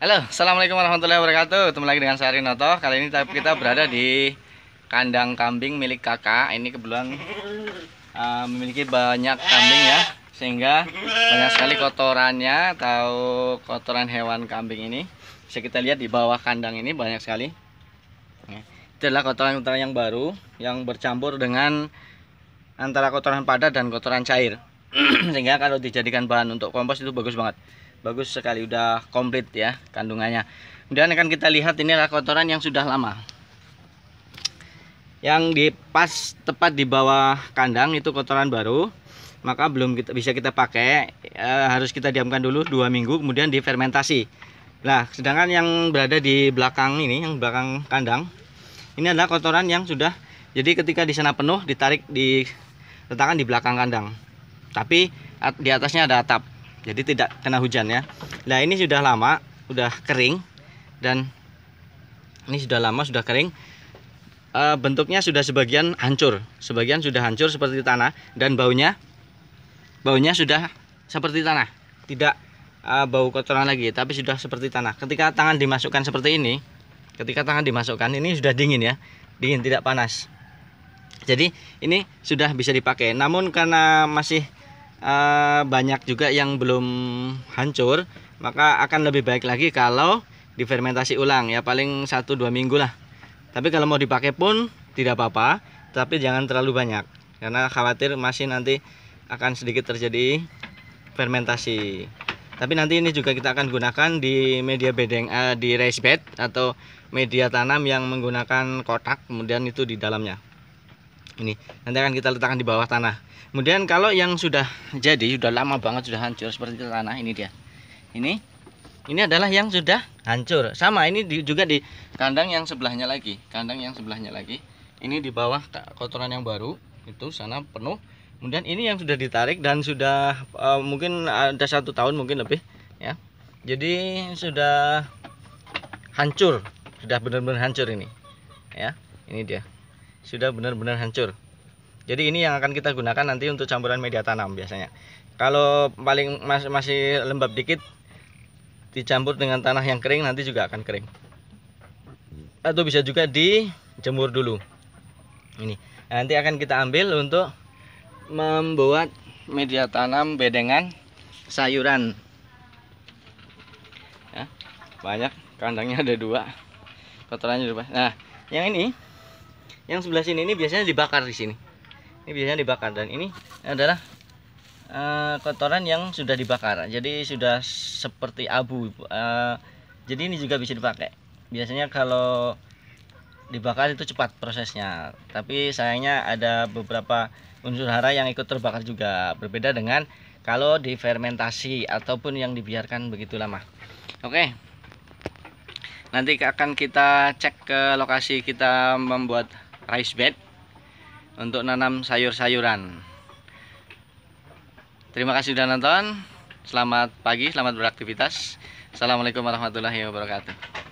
Halo, assalamualaikum warahmatullahi wabarakatuh. Ketemu lagi dengan saya Rinoto. Kali ini kita berada di kandang kambing milik kakak. Ini kebetulan uh, memiliki banyak kambing ya, sehingga banyak sekali kotorannya atau kotoran hewan kambing ini. Bisa kita lihat di bawah kandang ini banyak sekali. Itu adalah kotoran-kotoran yang baru yang bercampur dengan antara kotoran padat dan kotoran cair, sehingga kalau dijadikan bahan untuk kompos itu bagus banget bagus sekali udah komplit ya kandungannya kemudian akan kita lihat ini adalah kotoran yang sudah lama yang di pas tepat di bawah kandang itu kotoran baru maka belum kita, bisa kita pakai e, harus kita diamkan dulu dua minggu kemudian difermentasi nah sedangkan yang berada di belakang ini yang belakang kandang ini adalah kotoran yang sudah jadi ketika di sana penuh ditarik di letakkan di belakang kandang tapi di atasnya ada atap jadi tidak kena hujan ya nah ini sudah lama sudah kering dan ini sudah lama sudah kering e, bentuknya sudah sebagian hancur sebagian sudah hancur seperti tanah dan baunya baunya sudah seperti tanah tidak e, bau kotoran lagi tapi sudah seperti tanah ketika tangan dimasukkan seperti ini ketika tangan dimasukkan ini sudah dingin ya dingin tidak panas jadi ini sudah bisa dipakai namun karena masih Eh, banyak juga yang belum hancur maka akan lebih baik lagi kalau difermentasi ulang ya paling 1-2 minggu lah tapi kalau mau dipakai pun tidak apa-apa tapi jangan terlalu banyak karena khawatir masih nanti akan sedikit terjadi fermentasi tapi nanti ini juga kita akan gunakan di media bedeng uh, di raised bed atau media tanam yang menggunakan kotak kemudian itu di dalamnya ini nanti akan kita letakkan di bawah tanah kemudian kalau yang sudah jadi sudah lama banget sudah hancur seperti itu tanah ini dia ini ini adalah yang sudah hancur sama ini juga di kandang yang sebelahnya lagi kandang yang sebelahnya lagi ini di bawah kotoran yang baru itu sana penuh kemudian ini yang sudah ditarik dan sudah uh, mungkin ada satu tahun mungkin lebih ya jadi sudah hancur sudah benar-benar hancur ini ya ini dia sudah benar-benar hancur jadi ini yang akan kita gunakan nanti untuk campuran media tanam biasanya kalau paling mas masih lembab dikit dicampur dengan tanah yang kering nanti juga akan kering atau bisa juga dijemur dulu ini nanti akan kita ambil untuk membuat media tanam bedengan sayuran ya, banyak kandangnya ada dua kotorannya dua nah yang ini yang sebelah sini ini biasanya dibakar di sini ini biasanya dibakar dan ini adalah uh, kotoran yang sudah dibakar jadi sudah seperti abu uh, jadi ini juga bisa dipakai biasanya kalau dibakar itu cepat prosesnya tapi sayangnya ada beberapa unsur hara yang ikut terbakar juga berbeda dengan kalau difermentasi ataupun yang dibiarkan begitu lama oke okay nanti akan kita cek ke lokasi kita membuat rice bed untuk nanam sayur-sayuran terima kasih sudah nonton selamat pagi selamat beraktivitas assalamualaikum warahmatullahi wabarakatuh